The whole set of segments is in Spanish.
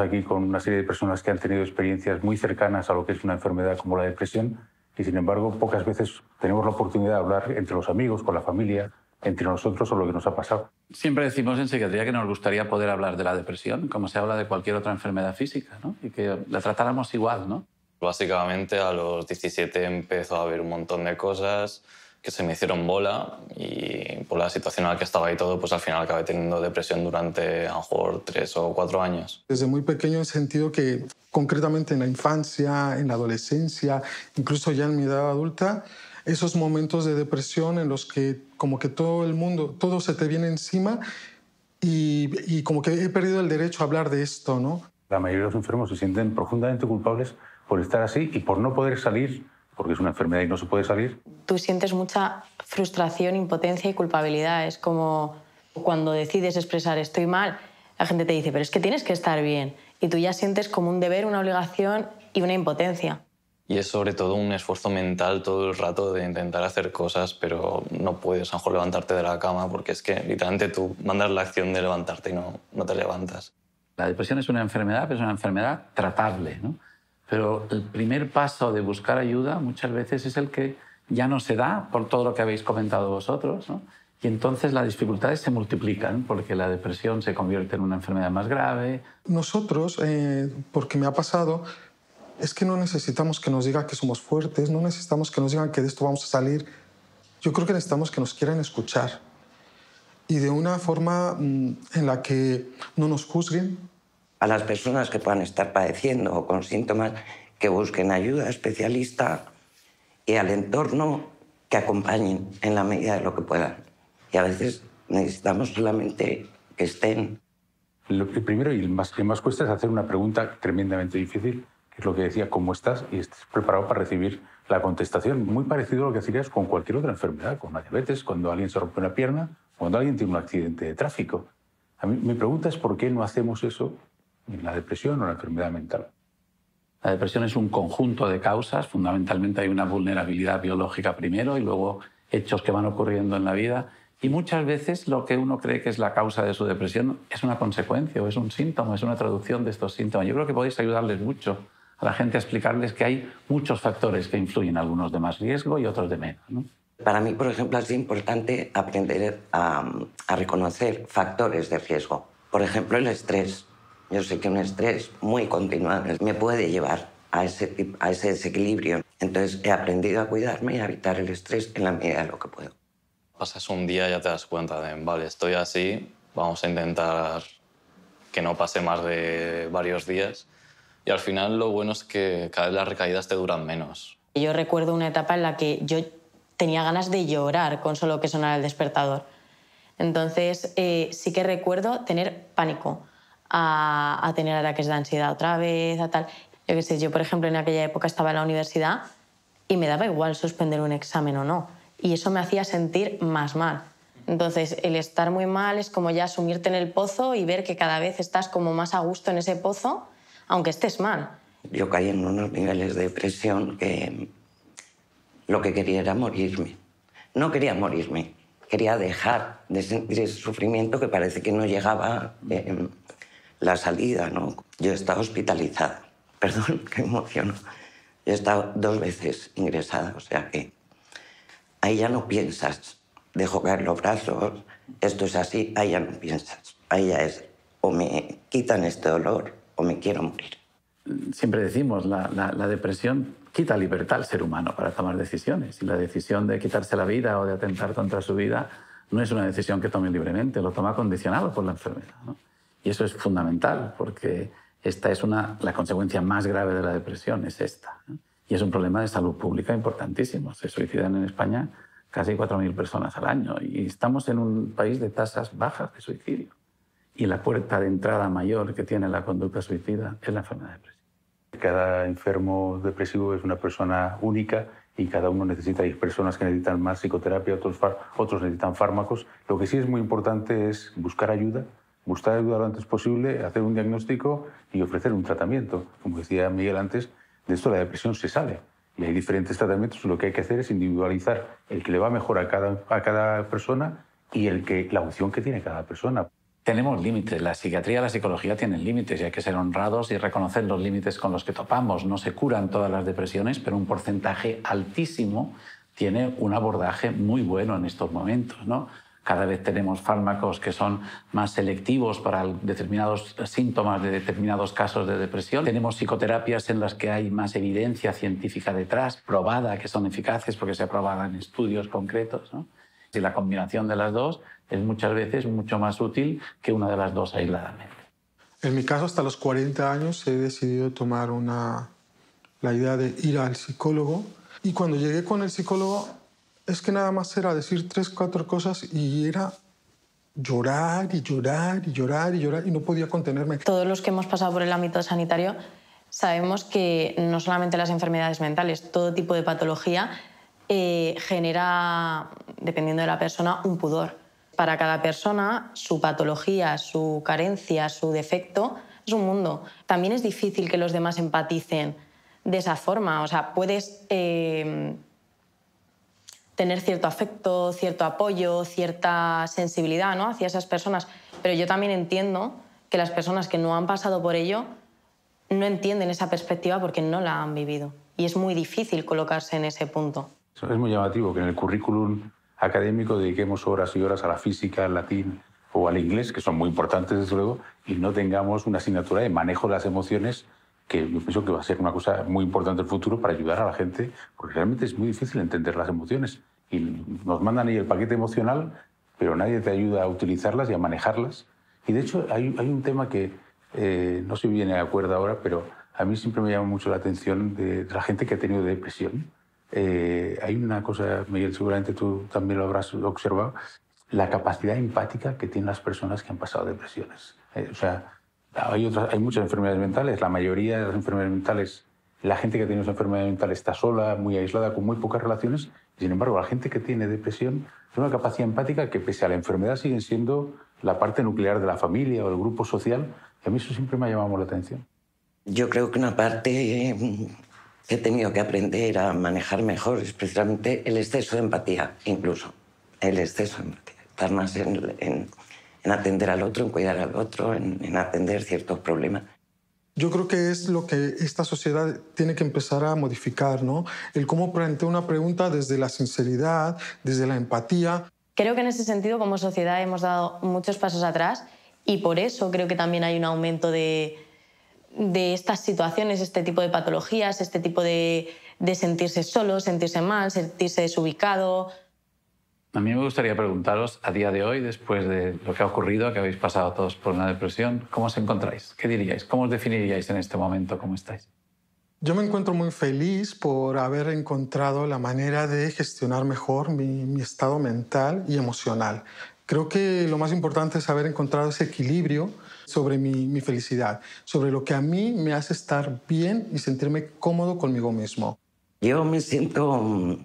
aquí con una serie de personas que han tenido experiencias muy cercanas a lo que es una enfermedad como la depresión y sin embargo pocas veces tenemos la oportunidad de hablar entre los amigos, con la familia, entre nosotros sobre lo que nos ha pasado. Siempre decimos en psiquiatría que nos gustaría poder hablar de la depresión como se habla de cualquier otra enfermedad física y que la tratáramos igual. ¿no? Básicamente a los 17 empezó a haber un montón de cosas que se me hicieron bola y por la situación en la que estaba y todo, pues al final acabé teniendo depresión durante a lo mejor tres o cuatro años. Desde muy pequeño he sentido que concretamente en la infancia, en la adolescencia, incluso ya en mi edad adulta, esos momentos de depresión en los que como que todo el mundo, todo se te viene encima y, como que he perdido el derecho a hablar de esto, ¿no? La mayoría de los enfermos se sienten profundamente culpables por estar así y por no poder salir porque es una enfermedad y no se puede salir. Tú sientes mucha frustración, impotencia y culpabilidad. Es como cuando decides expresar estoy mal, la gente te dice, pero es que tienes que estar bien. Y tú ya sientes como un deber, una obligación y una impotencia. Y es sobre todo un esfuerzo mental todo el rato de intentar hacer cosas, pero no puedes, a lo mejor, levantarte de la cama, porque es que literalmente tú mandas la acción de levantarte y no, no te levantas. La depresión es una enfermedad, pero es una enfermedad tratable. ¿no? Pero el primer paso de buscar ayuda muchas veces es el que ya no se da por todo lo que habéis comentado vosotros, Y entonces las dificultades se multiplican porque la depresión se convierte en una enfermedad más grave. Nosotros, eh, porque me ha pasado, es que no necesitamos que nos digan que somos fuertes, no necesitamos que nos digan que de esto vamos a salir. Yo creo que necesitamos que nos quieran escuchar y de una forma mm, en la que no nos juzguen, a las personas que puedan estar padeciendo o con síntomas que busquen ayuda especialista y al entorno que acompañen en la medida de lo que puedan. Y a veces necesitamos solamente que estén. Lo primero y más, que más cuesta es hacer una pregunta tremendamente difícil, que es lo que decía, ¿cómo estás? Y estás preparado para recibir la contestación. Muy parecido a lo que harías con cualquier otra enfermedad, con la diabetes, cuando alguien se rompe una pierna, cuando alguien tiene un accidente de tráfico. A mí, mi pregunta es por qué no hacemos eso la depresión o la enfermedad mental. La depresión es un conjunto de causas, fundamentalmente hay una vulnerabilidad biológica primero y luego hechos que van ocurriendo en la vida y muchas veces lo que uno cree que es la causa de su depresión es una consecuencia o es un síntoma, es una traducción de estos síntomas. Yo creo que podéis ayudarles mucho a la gente a explicarles que hay muchos factores que influyen, algunos de más riesgo y otros de menos. Para mí, por ejemplo, es importante aprender a reconocer factores de riesgo. Por ejemplo, el estrés yo sé que un estrés muy continuado me puede llevar a ese, desequilibrio. Entonces he aprendido a cuidarme y a evitar el estrés en la medida de lo que puedo. Pasas un día y ya te das cuenta de, vale, estoy así, vamos a intentar que no pase más de varios días. Y al final lo bueno es que cada vez las recaídas te duran menos. Yo recuerdo una etapa en la que yo tenía ganas de llorar con solo que sonara el despertador. Entonces eh, sí que recuerdo tener pánico a, a tener ataques de ansiedad otra vez, a tal. Yo sé, yo por ejemplo en aquella época estaba en la universidad y me daba igual suspender un examen o no. Y eso me hacía sentir más mal. Entonces, el estar muy mal es como ya sumirte en el pozo y ver que cada vez estás como más a gusto en ese pozo, aunque estés mal. Yo caí en unos niveles de depresión que lo que quería era morirme. No quería morirme, quería dejar de sentir ese sufrimiento que parece que no llegaba eh, la salida, ¿no? Yo he estado hospitalizada, perdón, qué emociono. Yo he estado dos veces ingresada, o sea que ahí ya no piensas, de jugar los brazos, esto es así, ahí ya no piensas, ahí ya es, o me quitan este dolor o me quiero morir. Siempre decimos, la, la depresión quita libertad al ser humano para tomar decisiones y la decisión de quitarse la vida o de atentar contra su vida no es una decisión que tome libremente, lo toma condicionado por la enfermedad. ¿no? Y eso es fundamental porque esta es una, la consecuencia más grave de la depresión, es esta. Y es un problema de salud pública importantísimo. Se suicidan en España casi 4.000 personas al año y estamos en un país de tasas bajas de suicidio. Y la puerta de entrada mayor que tiene la conducta suicida es la enfermedad depresiva. Cada enfermo depresivo es una persona única y cada uno necesita, hay personas que necesitan más psicoterapia, otros, otros necesitan fármacos. Lo que sí es muy importante es buscar ayuda, buscar ayudar lo antes posible, hacer un diagnóstico y ofrecer un tratamiento. Como decía Miguel antes, de esto la depresión se sale. Y hay diferentes tratamientos. Lo que hay que hacer es individualizar el que le va mejor a cada, a cada persona y el que, la opción que tiene cada persona. Tenemos límites. La psiquiatría la psicología tienen límites y hay que ser honrados y reconocer los límites con los que topamos. No se curan todas las depresiones, pero un porcentaje altísimo tiene un abordaje muy bueno en estos momentos. ¿no? Cada vez tenemos fármacos que son más selectivos para determinados síntomas de determinados casos de depresión. Tenemos psicoterapias en las que hay más evidencia científica detrás, probada, que son eficaces porque se ha probado en estudios concretos. Y la combinación de las dos es muchas veces mucho más útil que una de las dos aisladamente. En mi caso, hasta los 40 años he decidido tomar una, la idea de ir al psicólogo. Y cuando llegué con el psicólogo, es que nada más era decir tres, cuatro cosas y era llorar y llorar y llorar y llorar y no podía contenerme. Todos los que hemos pasado por el ámbito sanitario sabemos que no solamente las enfermedades mentales, todo tipo de patología eh, genera, dependiendo de la persona, un pudor. Para cada persona, su patología, su carencia, su defecto es un mundo. También es difícil que los demás empaticen de esa forma. O sea, puedes... Eh, tener cierto afecto, cierto apoyo, cierta sensibilidad ¿no? hacia esas personas. Pero yo también entiendo que las personas que no han pasado por ello no entienden esa perspectiva porque no la han vivido. Y es muy difícil colocarse en ese punto. Es muy llamativo que en el currículum académico dediquemos horas y horas a la física, al latín o al inglés, que son muy importantes desde luego, y no tengamos una asignatura de manejo de las emociones que yo pienso que va a ser una cosa muy importante en el futuro para ayudar a la gente, porque realmente es muy difícil entender las emociones. Y nos mandan ahí el paquete emocional, pero nadie te ayuda a utilizarlas y a manejarlas. Y de hecho hay, un tema que eh, no se viene a cuerda ahora, pero a mí siempre me llama mucho la atención de, la gente que ha tenido depresión. Eh, hay una cosa, Miguel, seguramente tú también lo habrás observado, la capacidad empática que tienen las personas que han pasado depresiones. Eh, o sea, hay, otras, hay muchas enfermedades mentales. La mayoría de las enfermedades mentales, la gente que tiene esa enfermedad mental está sola, muy aislada, con muy pocas relaciones. Sin embargo, la gente que tiene depresión tiene una capacidad empática que, pese a la enfermedad, siguen siendo la parte nuclear de la familia o del grupo social. Y a mí eso siempre me ha llamado la atención. Yo creo que una parte que eh, he tenido que aprender a manejar mejor especialmente el exceso de empatía, incluso. El exceso de empatía. Estar más en en atender al otro, en cuidar al otro, en, atender ciertos problemas. Yo creo que es lo que esta sociedad tiene que empezar a modificar, ¿no? El cómo plantea una pregunta desde la sinceridad, desde la empatía. Creo que en ese sentido, como sociedad, hemos dado muchos pasos atrás y por eso creo que también hay un aumento de, estas situaciones, este tipo de patologías, este tipo de, de sentirse solo, sentirse mal, sentirse desubicado, a mí me gustaría preguntaros, a día de hoy, después de lo que ha ocurrido, que habéis pasado todos por una depresión, ¿cómo os encontráis? ¿Qué diríais? ¿Cómo os definiríais en este momento? ¿Cómo estáis? Yo me encuentro muy feliz por haber encontrado la manera de gestionar mejor mi, estado mental y emocional. Creo que lo más importante es haber encontrado ese equilibrio sobre mi felicidad, sobre lo que a mí me hace estar bien y sentirme cómodo conmigo mismo. Yo me siento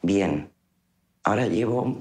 bien, Ahora llevo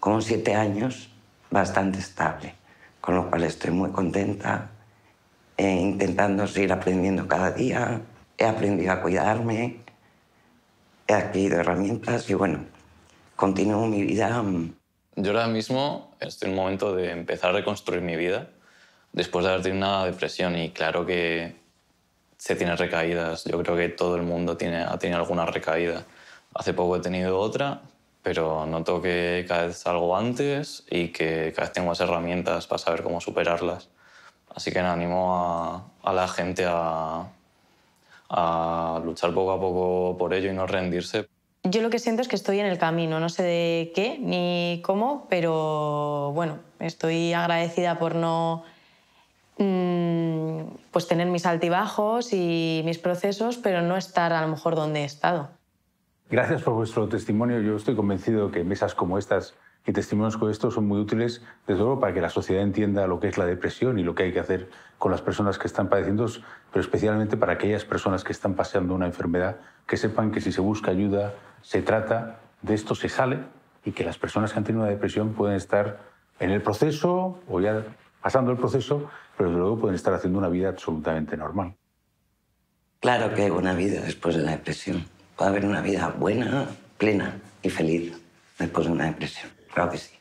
como siete años bastante estable, con lo cual estoy muy contenta, eh, intentando seguir aprendiendo cada día. He aprendido a cuidarme, he adquirido herramientas y bueno, continúo mi vida. Yo ahora mismo estoy en un momento de empezar a reconstruir mi vida después de haber tenido una depresión y claro que se tiene recaídas. Yo creo que todo el mundo tiene, ha tenido alguna recaída. Hace poco he tenido otra pero noto que cada vez salgo antes y que cada vez tengo más herramientas para saber cómo superarlas. Así que animo a, la gente a, luchar poco a poco por ello y no rendirse. Yo lo que siento es que estoy en el camino, no sé de qué ni cómo, pero bueno, estoy agradecida por no mm, pues tener mis altibajos y mis procesos, pero no estar a lo mejor donde he estado. Gracias por vuestro testimonio. Yo estoy convencido que mesas como estas y testimonios como estos son muy útiles, desde luego, para que la sociedad entienda lo que es la depresión y lo que hay que hacer con las personas que están padeciendo, pero especialmente para aquellas personas que están paseando una enfermedad, que sepan que si se busca ayuda, se trata, de esto se sale y que las personas que han tenido una depresión pueden estar en el proceso o ya pasando el proceso, pero desde luego pueden estar haciendo una vida absolutamente normal. Claro que hay una vida después de la depresión a haber una vida buena, plena y feliz después de una depresión. Claro que sí.